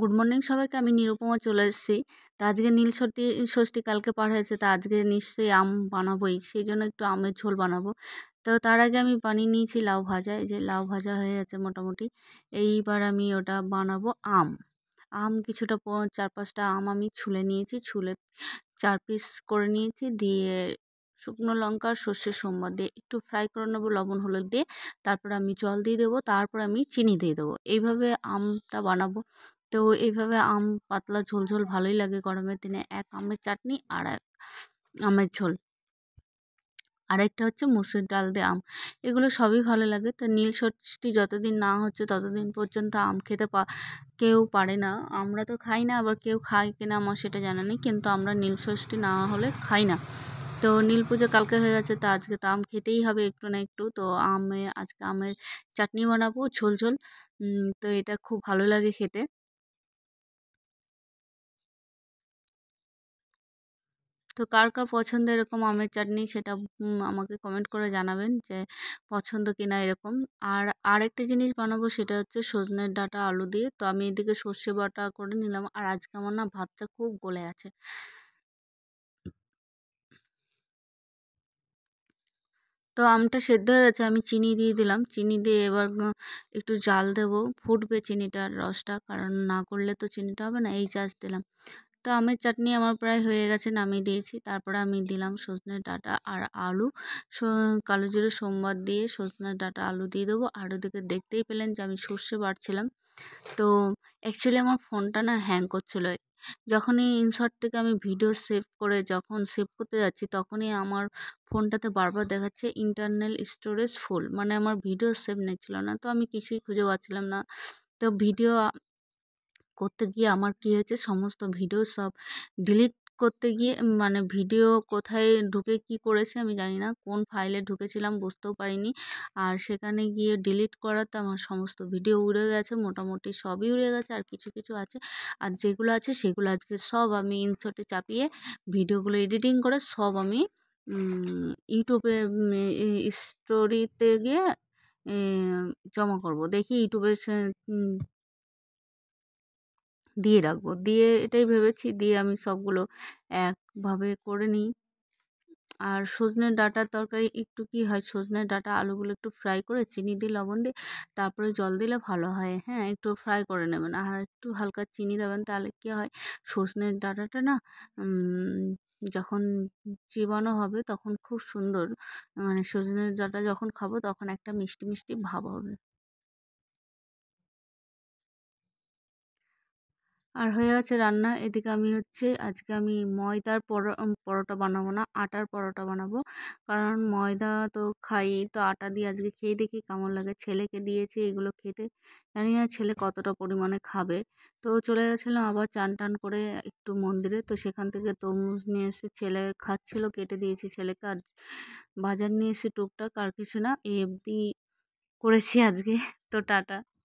good morning সবাইকে আমি নিরুপমা চলে এসেছি তো আজকে নীল ষষ্ঠী ষষ্ঠী কালকে পার হয়েছে তো আজকে নিশ্চয়ই আম বানাবোই সেই জন্য একটু আমের ঝোল বানাবো তো তার আগে আমি বানিয়ে নিয়েছি লাউ ভাজা এই যে লাউ ভাজা হয়ে আছে মোটামুটি এইবার আমি ওটা বানাবো আম আম কিছুটা চার পাঁচটা আম আমি ছুলে নিয়েছি ছুলে চার পিস করে নিয়েছি দিয়ে শুকনো লঙ্কা সর্ষে সোমবার দিয়ে একটু ফ্রাই করে নেবো লবণ হলুদ দিয়ে তারপর আমি জল দিয়ে দেবো তারপর আমি চিনি দিয়ে দেবো এইভাবে আমটা বানাবো তো এইভাবে আম পাতলা ঝোল ঝোল ভালোই লাগে গরমের দিনে এক আমের চাটনি আর এক আমের ঝোল আরেকটা হচ্ছে মুসুর ডাল দিয়ে আম এগুলো সবই ভালো লাগে তো নীল ষষ্ঠী যতদিন না হচ্ছে ততদিন পর্যন্ত আম খেতে পা কেউ পারে না আমরা তো খাই না আবার কেউ খায় কিনা আমার সেটা জানা নেই কিন্তু আমরা নীল ষষ্ঠী না হলে খাই না তো নীল পুজো কালকে হয়ে গেছে তো আজকে তো আম খেতেই হবে একটু না একটু তো আমে আজকে আমের চাটনি বানাবো ঝোল ঝোল তো এটা খুব ভালো লাগে খেতে তো কার কার পছন্দ এরকম আমের চাটনি সেটা আমাকে কমেন্ট করে জানাবেন যে পছন্দ কিনা এরকম আর আরেকটা জিনিস বানাবো সেটা হচ্ছে সজনের ডাঁটা আলু দিয়ে তো আমি এদিকে সর্ষে বাটা করে নিলাম আর আজকে আমার না ভাতটা খুব গলে আছে তো আমটা সেদ্ধ হয়ে গেছে আমি চিনি দিয়ে দিলাম চিনি দিয়ে এবার একটু জাল দেব ফুটবে চিনিটার রসটা কারণ না করলে তো চিনিটা হবে না এই চাষ দিলাম তো আমের চাটনি আমার প্রায় হয়ে গেছে নামিয়ে দিয়েছি তারপরে আমি দিলাম সজনে ডাটা আর আলু কালো জিরে সোমবার দিয়ে সজনে ডাটা আলু দিয়ে দেবো আর ওদিকে দেখতেই পেলেন যে আমি সর্ষে বাড়ছিলাম তো অ্যাকচুয়ালি আমার ফোনটা না হ্যাং করছিলো যখনই ইনশর্ট থেকে আমি ভিডিও সেভ করে যখন সেভ করতে যাচ্ছি তখনই আমার ফোনটাতে বারবার দেখাচ্ছে ইন্টারনাল স্টোরেজ ফুল মানে আমার ভিডিও সেভ নিচ্ছিল না তো আমি কিছুই খুঁজে পাচ্ছিলাম না তো ভিডিও করতে গিয়ে আমার কী হয়েছে সমস্ত ভিডিও সব ডিলিট করতে গিয়ে মানে ভিডিও কোথায় ঢুকে কি করেছে আমি জানি না কোন ফাইলে ঢুকেছিলাম বুঝতেও পারিনি আর সেখানে গিয়ে ডিলিট করাতে আমার সমস্ত ভিডিও উড়ে গেছে মোটামুটি সবই উড়ে গেছে আর কিছু কিছু আছে আর যেগুলো আছে সেগুলো আজকে সব আমি ইনশটে চাপিয়ে ভিডিওগুলো এডিটিং করে সব আমি ইউটিউবে স্টোরিতে গিয়ে জমা করব দেখি ইউটিউবে দিয়ে রাখবো দিয়ে এটাই ভেবেছি দিয়ে আমি সবগুলো একভাবে করে নিই আর সজনের ডাটা তরকারি একটু কি হয় সজনের ডাটা আলুগুলো একটু ফ্রাই করে চিনি দিয়ে লবণ দিয়ে তারপরে জল দিলে ভালো হয় হ্যাঁ একটু ফ্রাই করে নেবেন আর একটু হালকা চিনি দেবেন তাহলে কী হয় সজনের ডাটাটা না যখন চিবানো হবে তখন খুব সুন্দর মানে সজনের ডাঁটা যখন খাবো তখন একটা মিষ্টি মিষ্টি ভাব হবে আর হয়ে আছে রান্না এদিকে আমি হচ্ছে আজকে আমি ময়দার পরোটা বানাবো না আটার পরোটা বানাবো কারণ ময়দা তো খাই তো আটা দিয়ে আজকে খেয়ে দেখি কেমন লাগে ছেলেকে দিয়েছি এগুলো খেতে জানি না ছেলে কতটা পরিমাণে খাবে তো চলে গেছিলাম আবার চান টান করে একটু মন্দিরে তো সেখান থেকে তরমুজ নিয়ে এসে ছেলে খাচ্ছিল কেটে দিয়েছি ছেলেকে আর বাজার নিয়ে এসে টুকটাক আর কিছু না এমনি করেছি আজকে তো টাটা